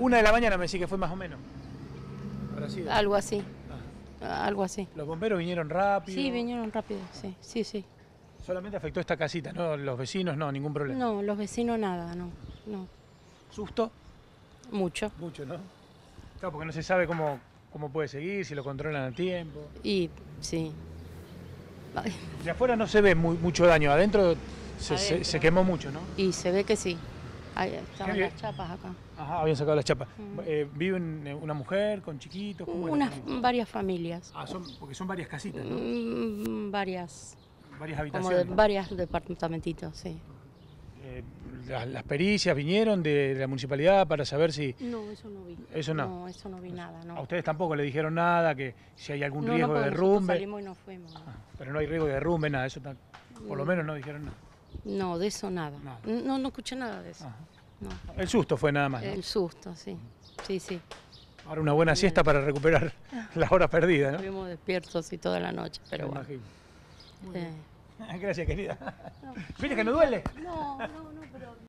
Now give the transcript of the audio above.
Una de la mañana me decía que fue más o menos. Algo así. Ah. Algo así. ¿Los bomberos vinieron rápido? Sí, vinieron rápido, sí, sí, sí. Solamente afectó esta casita, ¿no? Los vecinos, no, ningún problema. No, los vecinos nada, no, no. ¿Susto? Mucho. Mucho, ¿no? Claro, porque no se sabe cómo, cómo puede seguir, si lo controlan a tiempo. Y sí. De afuera no se ve mucho daño, adentro se quemó mucho, ¿no? Y se ve que sí estaban las chapas acá. Ajá, habían sacado las chapas. Mm. Eh, ¿Viven eh, una mujer con chiquitos? Unas, varias familias. Ah, son, porque son varias casitas, ¿no? Mm, varias. Varias habitaciones. Como varias departamentitos, sí. Eh, las, pericias vinieron de, la municipalidad para saber si... No, eso no vi. Eso no. eso no vi nada, A ustedes tampoco le dijeron nada, que si hay algún riesgo de derrumbe... salimos y nos fuimos. Ah, pero no hay riesgo de derrumbe, nada, eso por lo mm. menos no dijeron nada. No, de eso nada. No, no escuché nada de eso. El susto fue nada más. El susto, sí. Sí, sí. Ahora una buena siesta para recuperar las horas perdidas, ¿no? Estuvimos despiertos y toda la noche, pero bueno. Gracias, querida. No, que no duele? No, no, no.